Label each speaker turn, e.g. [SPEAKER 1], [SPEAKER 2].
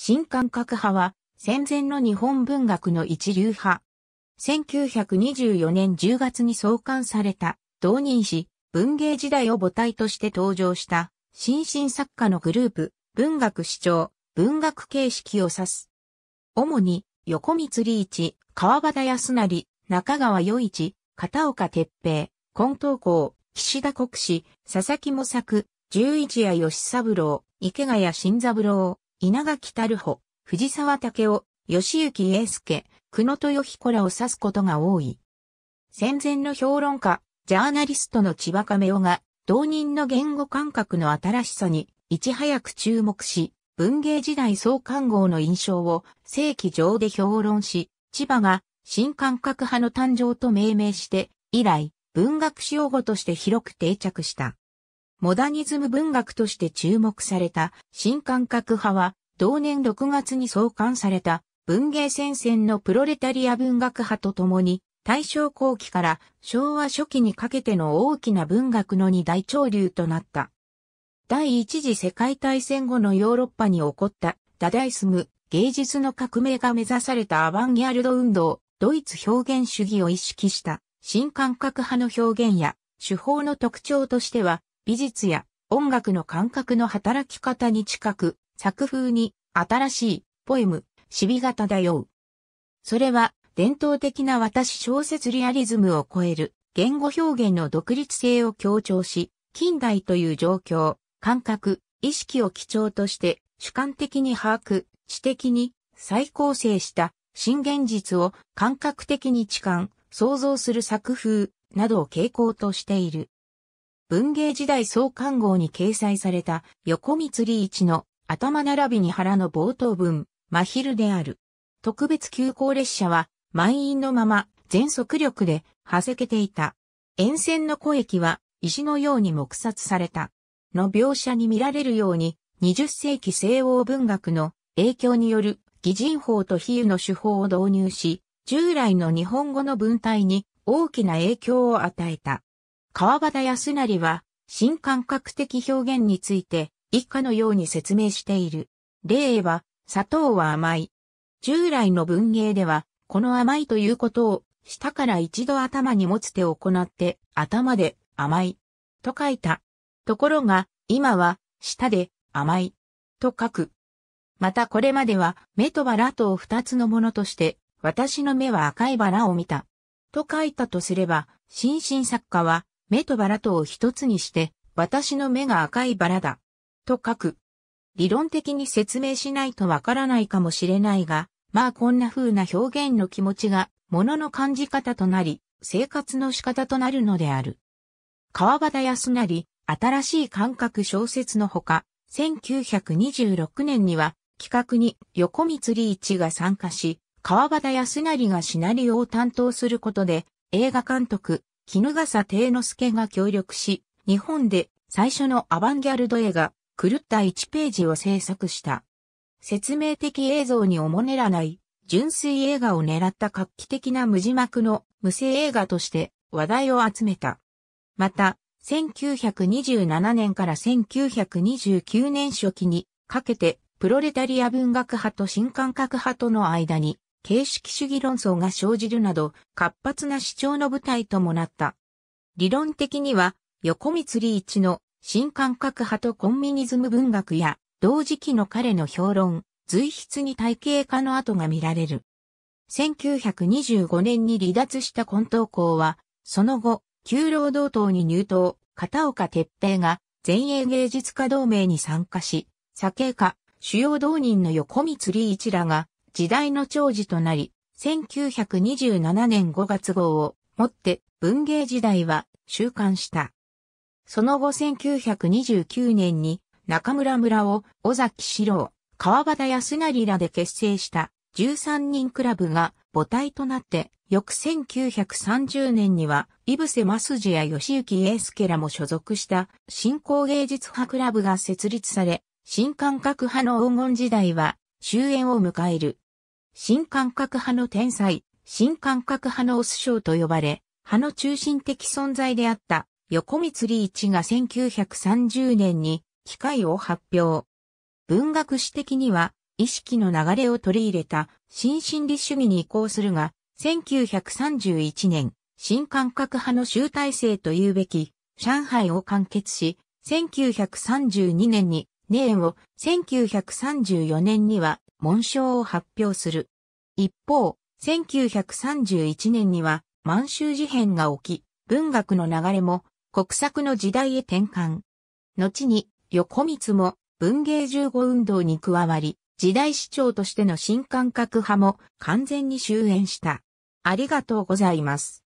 [SPEAKER 1] 新感覚派は戦前の日本文学の一流派。1924年10月に創刊された、同人誌、文芸時代を母体として登場した、新進作家のグループ、文学主張、文学形式を指す。主に、横光利一、川端康成、中川与一、片岡哲平、近東校、岸田国士、佐々木模作、十一夜吉三郎、池谷新三郎、稲垣樽穂、藤沢武雄、吉行英介、久野豊彦らを指すことが多い。戦前の評論家、ジャーナリストの千葉亀雄が、同人の言語感覚の新しさに、いち早く注目し、文芸時代創刊号の印象を正規上で評論し、千葉が新感覚派の誕生と命名して、以来、文学用語として広く定着した。モダニズム文学として注目された新感覚派は、同年6月に創刊された文芸戦線のプロレタリア文学派と共に、大正後期から昭和初期にかけての大きな文学の二大潮流となった。第一次世界大戦後のヨーロッパに起こったダダイスム、芸術の革命が目指されたアバンギャルド運動、ドイツ表現主義を意識した新感覚派の表現や手法の特徴としては美術や音楽の感覚の働き方に近く、作風に新しいポエム、シビが漂う。それは伝統的な私小説リアリズムを超える言語表現の独立性を強調し、近代という状況、感覚、意識を基調として主観的に把握、知的に再構成した新現実を感覚的に痴漢、想像する作風などを傾向としている。文芸時代創刊号に掲載された横光利一の頭並びに腹の冒頭文、真昼である。特別急行列車は満員のまま全速力ではせけていた。沿線の古駅は石のように目殺された。の描写に見られるように、20世紀西欧文学の影響による擬人法と比喩の手法を導入し、従来の日本語の文体に大きな影響を与えた。川端康成は、新感覚的表現について、以下のように説明している。例は、砂糖は甘い。従来の文芸では、この甘いということを、下から一度頭に持つ手を行って、頭で甘い。と書いた。ところが、今は、舌で甘い。と書く。またこれまでは、目とバラとを二つのものとして、私の目は赤いバラを見た。と書いたとすれば、新進作家は、目とバラとを一つにして、私の目が赤いバラだ。と書く。理論的に説明しないとわからないかもしれないが、まあこんな風な表現の気持ちが、物の感じ方となり、生活の仕方となるのである。川端康成、新しい感覚小説のほか、1926年には、企画に横光理一が参加し、川端康成がシナリオを担当することで、映画監督、絹笠帝之助が協力し、日本で最初のアバンギャルド映画、狂った1ページを制作した。説明的映像におもねらない、純粋映画を狙った画期的な無字幕の無声映画として話題を集めた。また、1927年から1929年初期にかけてプロレタリア文学派と新感覚派との間に形式主義論争が生じるなど活発な主張の舞台ともなった。理論的には横光一の新感覚派とコンミニズム文学や同時期の彼の評論、随筆に体系化の跡が見られる。1925年に離脱した混沌校は、その後、旧労働党に入党、片岡鉄平が前衛芸術家同盟に参加し、左傾主要同人の横光一らが時代の長寿となり、1927年5月号をもって文芸時代は収監した。その後1929年に中村村を尾崎史郎、川端康成らで結成した13人クラブが母体となって、翌1930年には、井伏瀬正治や吉ースケらも所属した新興芸術派クラブが設立され、新感覚派の黄金時代は終焉を迎える。新感覚派の天才、新感覚派のオス賞と呼ばれ、派の中心的存在であった横光理一が1930年に機械を発表。文学史的には意識の流れを取り入れた新心理主義に移行するが、1931年、新感覚派の集大成というべき上海を完結し、1932年に、ネーンを、1934年には紋章を発表する。一方、1931年には満州事変が起き、文学の流れも国策の時代へ転換。後に横光も文芸十五運動に加わり、時代市長としての新感覚派も完全に終焉した。ありがとうございます。